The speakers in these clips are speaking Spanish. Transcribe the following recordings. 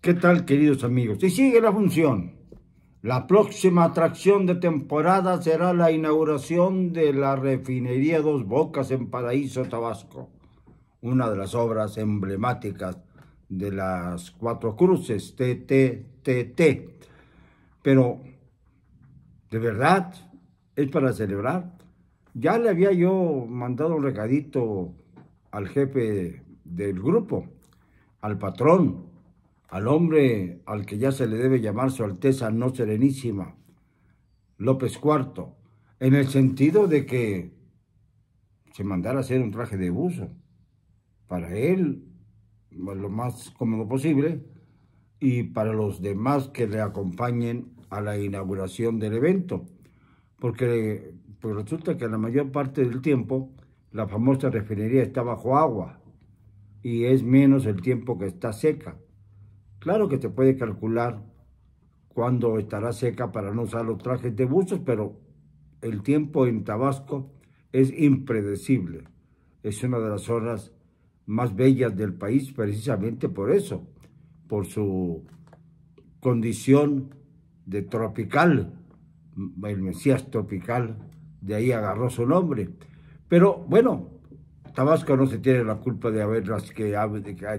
¿Qué tal, queridos amigos? Y sigue la función. La próxima atracción de temporada será la inauguración de la refinería Dos Bocas en Paraíso, Tabasco, una de las obras emblemáticas de las Cuatro Cruces, TTTT. Pero, ¿de verdad es para celebrar? Ya le había yo mandado un recadito al jefe del grupo, al patrón, al hombre al que ya se le debe llamar Su Alteza No Serenísima, López IV, en el sentido de que se mandara a hacer un traje de buzo para él pues, lo más cómodo posible y para los demás que le acompañen a la inauguración del evento, porque pues resulta que la mayor parte del tiempo la famosa refinería está bajo agua y es menos el tiempo que está seca. Claro que te puede calcular cuándo estará seca para no usar los trajes de buzos, pero el tiempo en Tabasco es impredecible. Es una de las zonas más bellas del país precisamente por eso, por su condición de tropical, el Mesías tropical, de ahí agarró su nombre. Pero bueno, Tabasco no se tiene la culpa de haber que,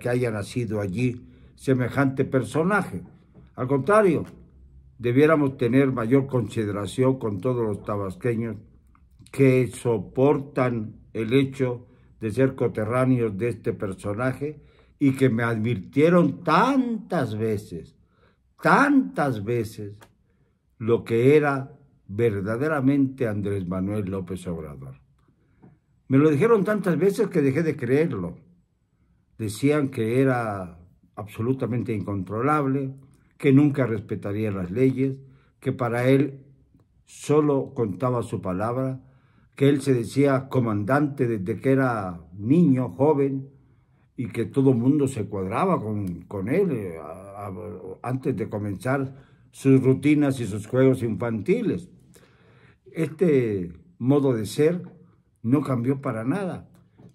que haya nacido allí semejante personaje. Al contrario, debiéramos tener mayor consideración con todos los tabasqueños que soportan el hecho de ser coterráneos de este personaje y que me advirtieron tantas veces, tantas veces, lo que era verdaderamente Andrés Manuel López Obrador. Me lo dijeron tantas veces que dejé de creerlo. Decían que era absolutamente incontrolable, que nunca respetaría las leyes, que para él solo contaba su palabra, que él se decía comandante desde que era niño, joven, y que todo mundo se cuadraba con, él eh, antes de comenzar sus rutinas y sus juegos infantiles. Este modo de ser no cambió para nada.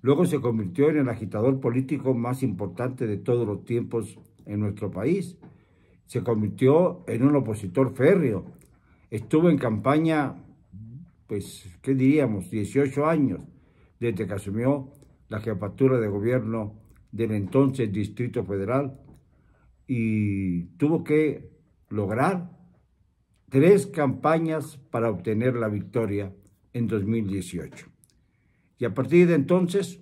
Luego se convirtió en el agitador político más importante de todos los tiempos en nuestro país. Se convirtió en un opositor férreo. Estuvo en campaña, pues, ¿qué diríamos? 18 años desde que asumió la jefatura de gobierno del entonces Distrito Federal y tuvo que lograr tres campañas para obtener la victoria en 2018. Y a partir de entonces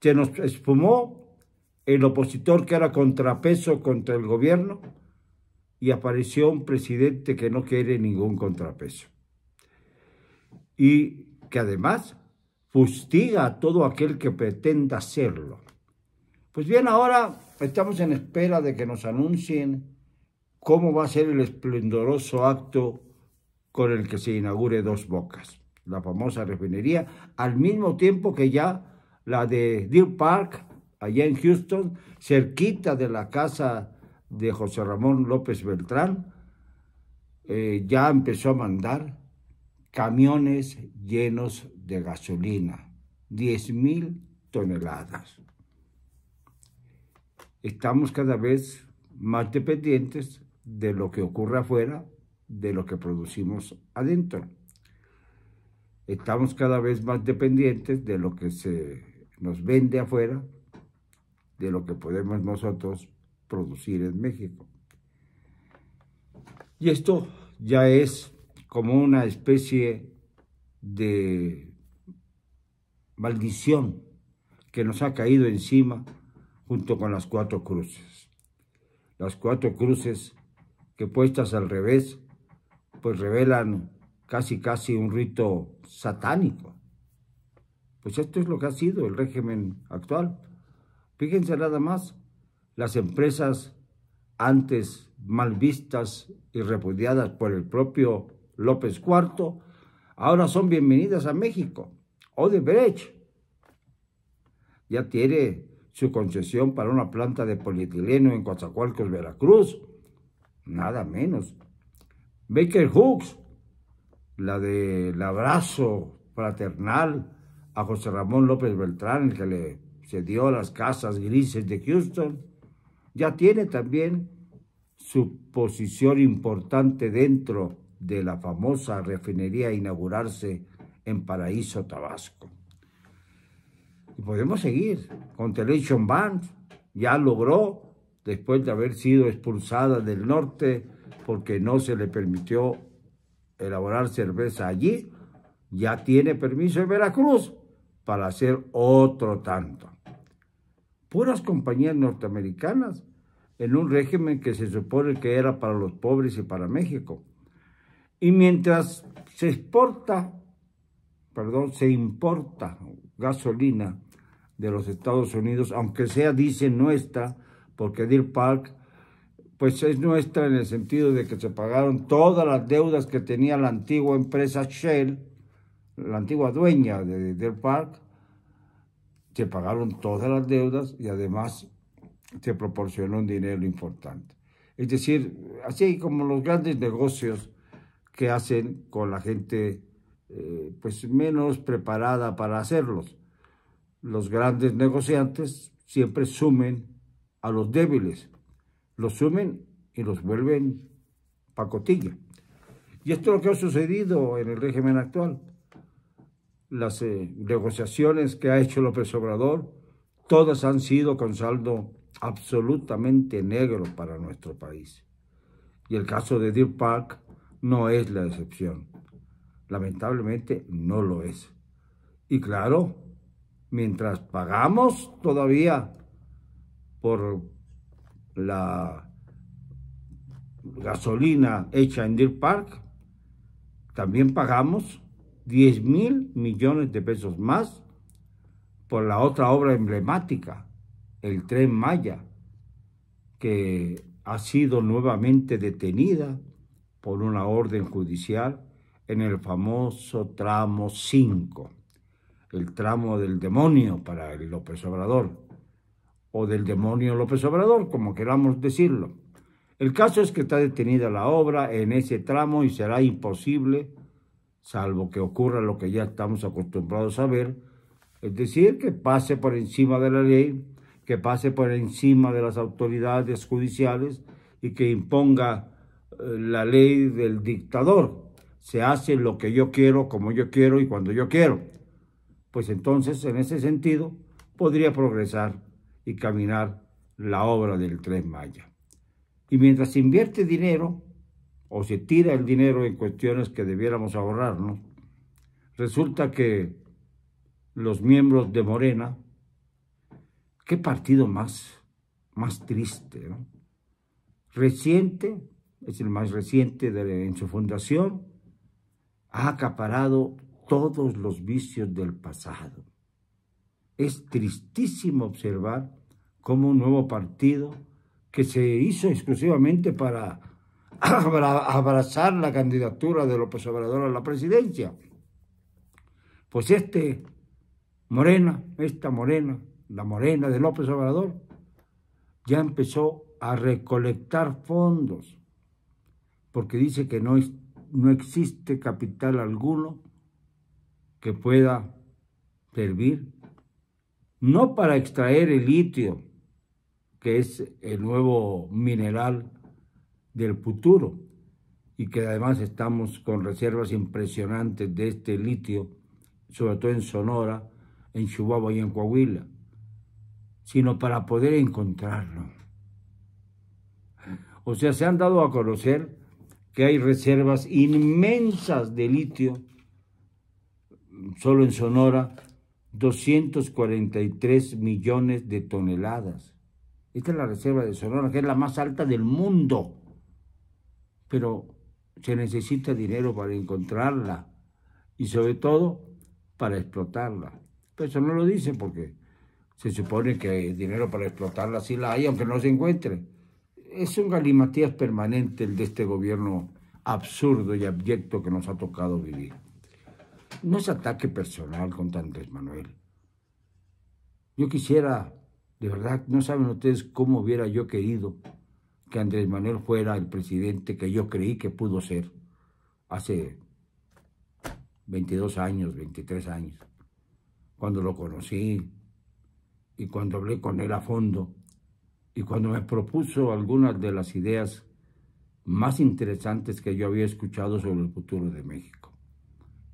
se nos esfumó el opositor que era contrapeso contra el gobierno y apareció un presidente que no quiere ningún contrapeso. Y que además fustiga a todo aquel que pretenda hacerlo. Pues bien, ahora estamos en espera de que nos anuncien cómo va a ser el esplendoroso acto con el que se inaugure Dos Bocas la famosa refinería, al mismo tiempo que ya la de Deer Park, allá en Houston, cerquita de la casa de José Ramón López Beltrán, eh, ya empezó a mandar camiones llenos de gasolina, 10.000 toneladas. Estamos cada vez más dependientes de lo que ocurre afuera, de lo que producimos adentro estamos cada vez más dependientes de lo que se nos vende afuera, de lo que podemos nosotros producir en México. Y esto ya es como una especie de maldición que nos ha caído encima junto con las cuatro cruces. Las cuatro cruces que puestas al revés, pues revelan casi casi un rito satánico. Pues esto es lo que ha sido el régimen actual. Fíjense nada más, las empresas antes mal vistas y repudiadas por el propio López IV, ahora son bienvenidas a México. Odebrecht ya tiene su concesión para una planta de polietileno en Coatzacoalcos, Veracruz. Nada menos. Baker Hooks la del abrazo fraternal a José Ramón López Beltrán, el que le cedió las casas grises de Houston, ya tiene también su posición importante dentro de la famosa refinería inaugurarse en Paraíso, Tabasco. Y podemos seguir. con Television Band ya logró, después de haber sido expulsada del norte porque no se le permitió elaborar cerveza allí, ya tiene permiso en Veracruz para hacer otro tanto. Puras compañías norteamericanas en un régimen que se supone que era para los pobres y para México. Y mientras se exporta, perdón, se importa gasolina de los Estados Unidos, aunque sea, dice, nuestra porque Deer Park pues es nuestra en el sentido de que se pagaron todas las deudas que tenía la antigua empresa Shell, la antigua dueña de, del Park, se pagaron todas las deudas y además se proporcionó un dinero importante. Es decir, así como los grandes negocios que hacen con la gente eh, pues menos preparada para hacerlos. Los grandes negociantes siempre sumen a los débiles los sumen y los vuelven pacotilla. Y esto es lo que ha sucedido en el régimen actual. Las eh, negociaciones que ha hecho López Obrador, todas han sido con saldo absolutamente negro para nuestro país. Y el caso de Deer Park no es la excepción. Lamentablemente no lo es. Y claro, mientras pagamos todavía por la gasolina hecha en Deer Park, también pagamos 10 mil millones de pesos más por la otra obra emblemática, el tren Maya, que ha sido nuevamente detenida por una orden judicial en el famoso tramo 5, el tramo del demonio para el López Obrador o del demonio López Obrador, como queramos decirlo. El caso es que está detenida la obra en ese tramo y será imposible, salvo que ocurra lo que ya estamos acostumbrados a ver, es decir, que pase por encima de la ley, que pase por encima de las autoridades judiciales y que imponga eh, la ley del dictador. Se hace lo que yo quiero, como yo quiero y cuando yo quiero. Pues entonces, en ese sentido, podría progresar y caminar la obra del Tres Maya. Y mientras se invierte dinero o se tira el dinero en cuestiones que debiéramos ahorrar, ¿no? resulta que los miembros de Morena, qué partido más, más triste, ¿no? Reciente, es el más reciente en su fundación, ha acaparado todos los vicios del pasado. Es tristísimo observar como un nuevo partido que se hizo exclusivamente para abrazar la candidatura de López Obrador a la presidencia. Pues este Morena, esta Morena, la Morena de López Obrador, ya empezó a recolectar fondos, porque dice que no, no existe capital alguno que pueda servir, no para extraer el litio, que es el nuevo mineral del futuro y que además estamos con reservas impresionantes de este litio, sobre todo en Sonora, en Chihuahua y en Coahuila, sino para poder encontrarlo. O sea, se han dado a conocer que hay reservas inmensas de litio, solo en Sonora, 243 millones de toneladas. Esta es la reserva de Sonora, que es la más alta del mundo. Pero se necesita dinero para encontrarla y sobre todo para explotarla. Pero eso no lo dice porque se supone que hay dinero para explotarla sí la hay, aunque no se encuentre. Es un galimatías permanente el de este gobierno absurdo y abyecto que nos ha tocado vivir. No es ataque personal contra Andrés Manuel. Yo quisiera de verdad, no saben ustedes cómo hubiera yo querido que Andrés Manuel fuera el presidente que yo creí que pudo ser hace 22 años, 23 años, cuando lo conocí y cuando hablé con él a fondo y cuando me propuso algunas de las ideas más interesantes que yo había escuchado sobre el futuro de México.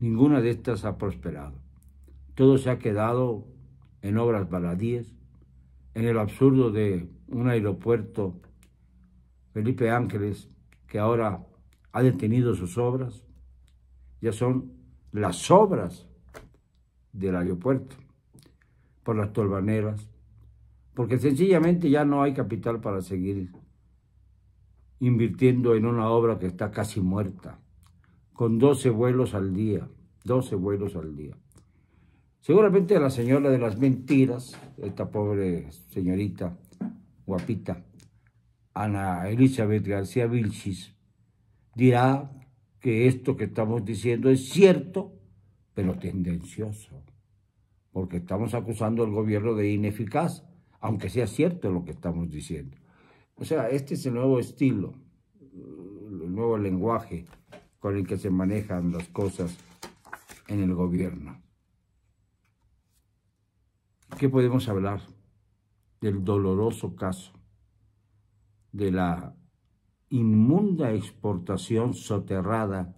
Ninguna de estas ha prosperado. Todo se ha quedado en obras baladíes, en el absurdo de un aeropuerto, Felipe Ángeles, que ahora ha detenido sus obras, ya son las obras del aeropuerto, por las tolvaneras, porque sencillamente ya no hay capital para seguir invirtiendo en una obra que está casi muerta, con 12 vuelos al día, 12 vuelos al día. Seguramente la señora de las mentiras, esta pobre señorita guapita, Ana Elizabeth García Vilchis, dirá que esto que estamos diciendo es cierto, pero tendencioso, porque estamos acusando al gobierno de ineficaz, aunque sea cierto lo que estamos diciendo. O sea, este es el nuevo estilo, el nuevo lenguaje con el que se manejan las cosas en el gobierno. ¿Qué podemos hablar del doloroso caso de la inmunda exportación soterrada,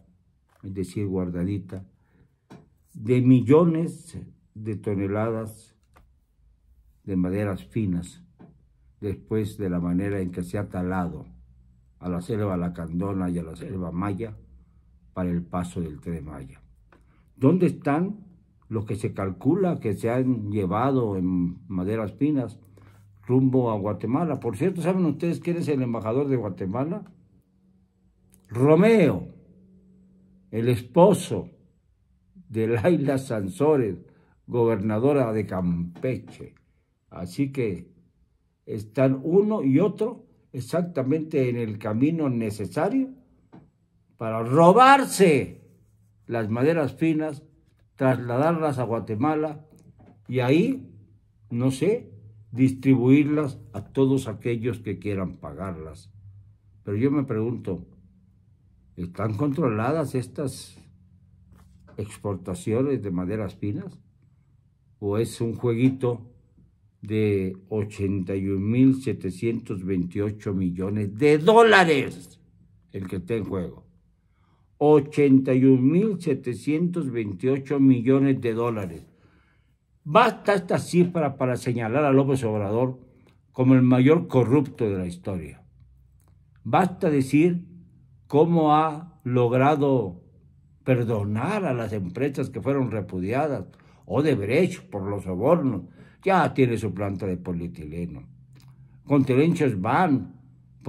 es decir, guardadita, de millones de toneladas de maderas finas después de la manera en que se ha talado a la selva Lacandona y a la selva Maya para el paso del Tren Maya. ¿Dónde están lo que se calcula que se han llevado en maderas finas rumbo a Guatemala. Por cierto, ¿saben ustedes quién es el embajador de Guatemala? Romeo, el esposo de Laila Sansores, gobernadora de Campeche. Así que están uno y otro exactamente en el camino necesario para robarse las maderas finas trasladarlas a Guatemala y ahí, no sé, distribuirlas a todos aquellos que quieran pagarlas. Pero yo me pregunto, ¿están controladas estas exportaciones de maderas finas? ¿O es un jueguito de 81.728 millones de dólares el que está en juego? 81.728 millones de dólares. Basta esta cifra para señalar a López Obrador como el mayor corrupto de la historia. Basta decir cómo ha logrado perdonar a las empresas que fueron repudiadas o de por los sobornos. Ya tiene su planta de polietileno. Con Terencio van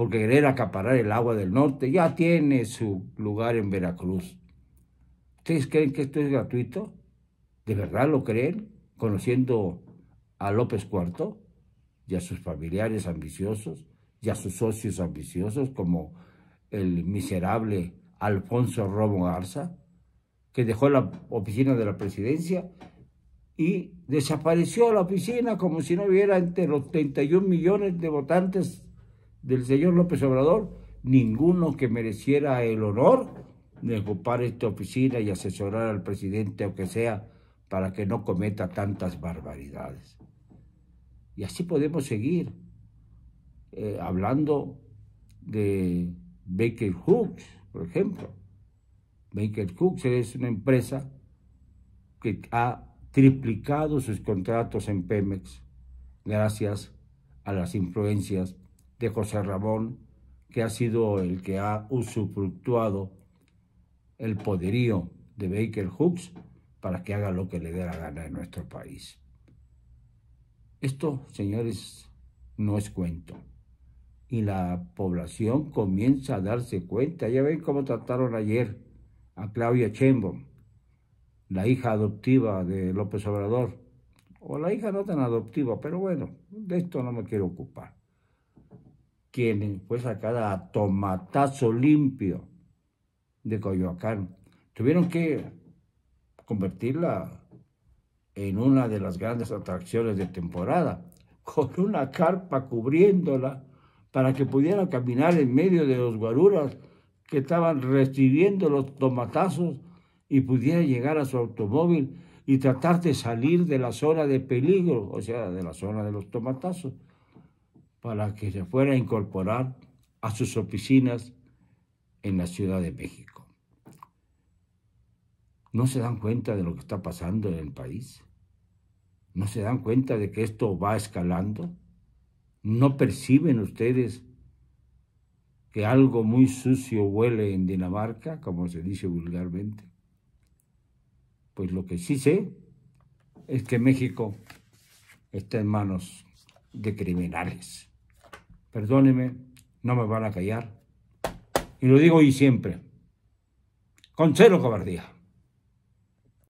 porque querer acaparar el agua del norte ya tiene su lugar en Veracruz. ¿Ustedes creen que esto es gratuito? ¿De verdad lo creen? Conociendo a López IV y a sus familiares ambiciosos y a sus socios ambiciosos como el miserable Alfonso Romo Garza, que dejó la oficina de la presidencia y desapareció la oficina como si no hubiera entre los 31 millones de votantes del señor López Obrador, ninguno que mereciera el honor de ocupar esta oficina y asesorar al presidente, o que sea, para que no cometa tantas barbaridades. Y así podemos seguir eh, hablando de Baker Hooks, por ejemplo. Baker Hooks es una empresa que ha triplicado sus contratos en Pemex gracias a las influencias de José Ramón, que ha sido el que ha usufructuado el poderío de Baker Hooks para que haga lo que le dé la gana en nuestro país. Esto, señores, no es cuento. Y la población comienza a darse cuenta. Ya ven cómo trataron ayer a Claudia Chembo, la hija adoptiva de López Obrador, o la hija no tan adoptiva, pero bueno, de esto no me quiero ocupar quien fue sacada a tomatazo limpio de Coyoacán. Tuvieron que convertirla en una de las grandes atracciones de temporada, con una carpa cubriéndola para que pudiera caminar en medio de los guaruras que estaban recibiendo los tomatazos y pudiera llegar a su automóvil y tratar de salir de la zona de peligro, o sea, de la zona de los tomatazos para que se fuera a incorporar a sus oficinas en la Ciudad de México. ¿No se dan cuenta de lo que está pasando en el país? ¿No se dan cuenta de que esto va escalando? ¿No perciben ustedes que algo muy sucio huele en Dinamarca, como se dice vulgarmente? Pues lo que sí sé es que México está en manos de criminales perdóneme, no me van a callar. Y lo digo hoy siempre, con cero cobardía.